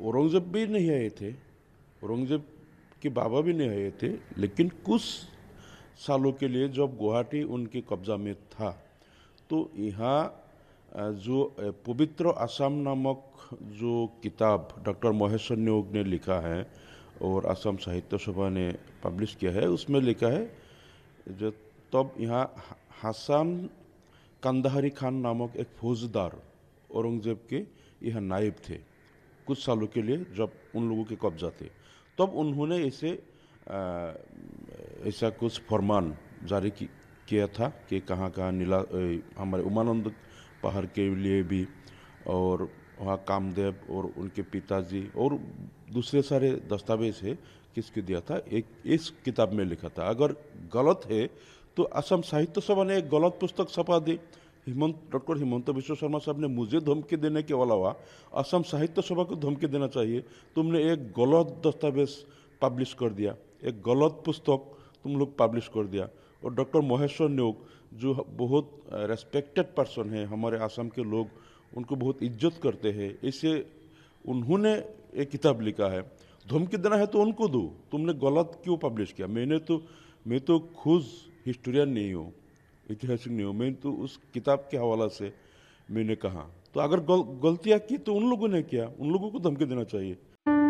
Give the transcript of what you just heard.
औरंगज़ेब भी नहीं आए थे औरंगज़ेब के बाबा भी नहीं आए थे लेकिन कुछ सालों के लिए जब गुवाहाटी उनके कब्जा में था तो यहाँ जो पवित्र आसाम नामक जो किताब डॉक्टर महेश्वर न्योग ने लिखा है और आसाम साहित्य सभा ने पब्लिश किया है उसमें लिखा है जो तब यहाँ हसन कंदाहरी खान नामक एक फौजदार औरंगज़ेब के यह नायब थे कुछ सालों के लिए जब उन लोगों के कब्जा थे तब उन्होंने ऐसे ऐसा कुछ फरमान जारी किया था कि कहाँ कहाँ नीला हमारे उमानंद पहाड़ के लिए भी और वहाँ कामदेव और उनके पिताजी और दूसरे सारे दस्तावेज है किसके दिया था एक इस किताब में लिखा था अगर गलत है तो असम साहित्य सभा ने एक गलत पुस्तक छपा दी हिमंत डॉक्टर हिमंत विश्व शर्मा साहब ने मुझे धमकी देने के अलावा असम साहित्य सभा को धमकी देना चाहिए तुमने एक गलत दस्तावेज पब्लिश कर दिया एक गलत पुस्तक तुम लोग पब्लिश कर दिया और डॉक्टर महेश्वर न्योग जो बहुत रेस्पेक्टेड पर्सन है हमारे आसाम के लोग उनको बहुत इज्जत करते हैं इसे उन्होंने एक किताब लिखा है धमकी देना है तो उनको दो तुमने गलत क्यों पब्लिश किया मैंने तो मैं तो खुद हिस्टोरियन नहीं हूँ ऐतिहासिक नियम में तो उस किताब के हवाला से मैंने कहा तो अगर गल, गलतियाँ की तो उन लोगों ने किया उन लोगों को धमकी देना चाहिए